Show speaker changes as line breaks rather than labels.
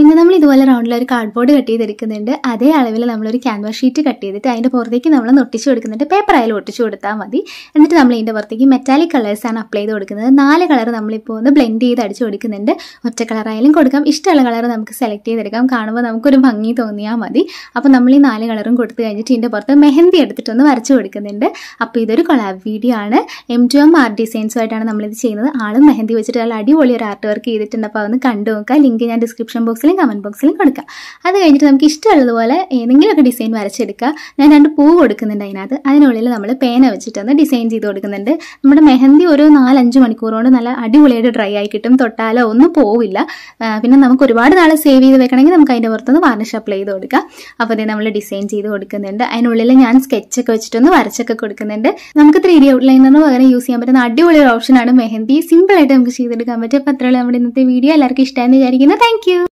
ഇന്ന് നമ്മൾ ഇതുപോലെ റൗണ്ടിൽ ഒരു കാർഡ്ബോർഡ് കട്ട് ചെയ്തെടുക്കുന്നുണ്ട് അതേ അളവിൽ നമ്മളൊരു ക്യാൻവാസ് ഷീറ്റ് കട്ട് ചെയ്തിട്ട് അതിൻ്റെ പുറത്തേക്ക് നമ്മൾ ഒട്ടിച്ച് കൊടുക്കുന്നുണ്ട് പേപ്പർ ആയാലും ഒട്ടിച്ച് കൊടുത്താൽ മതി എന്നിട്ട് നമ്മൾ ഇതിൻ്റെ പുറത്തേക്ക് മെറ്റാലിക് കളേഴ്സാണ് അപ്ലൈ ചെയ്ത് കൊടുക്കുന്നത് നാല് കളർ നമ്മളിപ്പോൾ ഒന്ന് ബ്ലെൻഡ് ചെയ്ത് അടിച്ച് കൊടുക്കുന്നുണ്ട് ഒറ്റ കളറായാലും കൊടുക്കാം ഇഷ്ടമുള്ള കളർ നമുക്ക് സെലക്ട് ചെയ്തെടുക്കാം കാണുമ്പോൾ നമുക്കൊരു ഭംഗി തോന്നിയാൽ മതി അപ്പോൾ നമ്മൾ ഈ നാല് കളറും കൊടുത്ത് കഴിഞ്ഞിട്ട് ഇതിൻ്റെ പുറത്ത് മെഹന്തി എടുത്തിട്ടൊന്ന് വരച്ച് കൊടുക്കുന്നുണ്ട് അപ്പോൾ ഇതൊരു കൊളാബ് വീഡിയോ ആണ് എം ടു എം ആർട്ട് ഡിസൈൻസുമായിട്ടാണ് നമ്മളിത് ചെയ്യുന്നത് ആളും മെഹന്തി വെച്ചിട്ട് നല്ല അടിപൊളി ഒരു ആർട്ട് വർക്ക് ചെയ്തിട്ടുണ്ട് അപ്പോൾ അതൊന്ന് കണ്ടു നോക്കുക ലിങ്ക് ഞാൻ ഡിസ്ക്രിപ്ഷൻ ബോക്സിൽ ബോക്സിലും കമൻറ്റ് ബോക്സിലും കൊടുക്കുക അത് കഴിഞ്ഞിട്ട് നമുക്ക് ഇഷ്ടമുള്ളതുപോലെ ഏതെങ്കിലുമൊക്കെ ഡിസൈൻ വരച്ചെടുക്കുക ഞാൻ രണ്ട് പൂ കൊടുക്കുന്നുണ്ട് അതിനകത്ത് അതിനുള്ളിൽ നമ്മൾ പേന വെച്ചിട്ടൊന്ന് ഡിസൈൻ ചെയ്ത് കൊടുക്കുന്നുണ്ട് നമ്മുടെ മെഹന്തി ഒരു നാലഞ്ച് മണിക്കൂറുകൊണ്ട് നല്ല അടിപൊളിയായിട്ട് ഡ്രൈ ആയി കിട്ടും തൊട്ടാലോ ഒന്നും പോവില്ല പിന്നെ നമുക്ക് ഒരുപാട് നാൾ സേവ് ചെയ്ത് വെക്കണമെങ്കിൽ നമുക്ക് അതിൻ്റെ പുറത്തൊന്ന് വാർണിഷ് അപ്ലൈ ചെയ്ത് കൊടുക്കുക അപ്പോൾ അതേ നമ്മൾ ഡിസൈൻ ചെയ്ത് കൊടുക്കുന്നുണ്ട് അതിനുള്ളിൽ ഞാൻ സ്കെച്ചൊക്കെ വെച്ചിട്ടൊന്ന് വരച്ചൊക്കെ കൊടുക്കുന്നുണ്ട് നമുക്ക് ത്രീ ഡി ഔട്ട്ലൈനറിന് പകരം യൂസ് ചെയ്യാൻ പറ്റുന്ന അടിപൊളി ഒരു ഓപ്ഷനാണ് മെഹന്തി സിമ്പിളായിട്ട് നമുക്ക് ചെയ്തെടുക്കാൻ പറ്റും അപ്പോൾ അത്രയുള്ള നമ്മുടെ ഇന്നത്തെ വീഡിയോ എല്ലാവർക്കും ഇഷ്ടമായെന്ന് വിചാരിക്കുന്നു താങ്ക്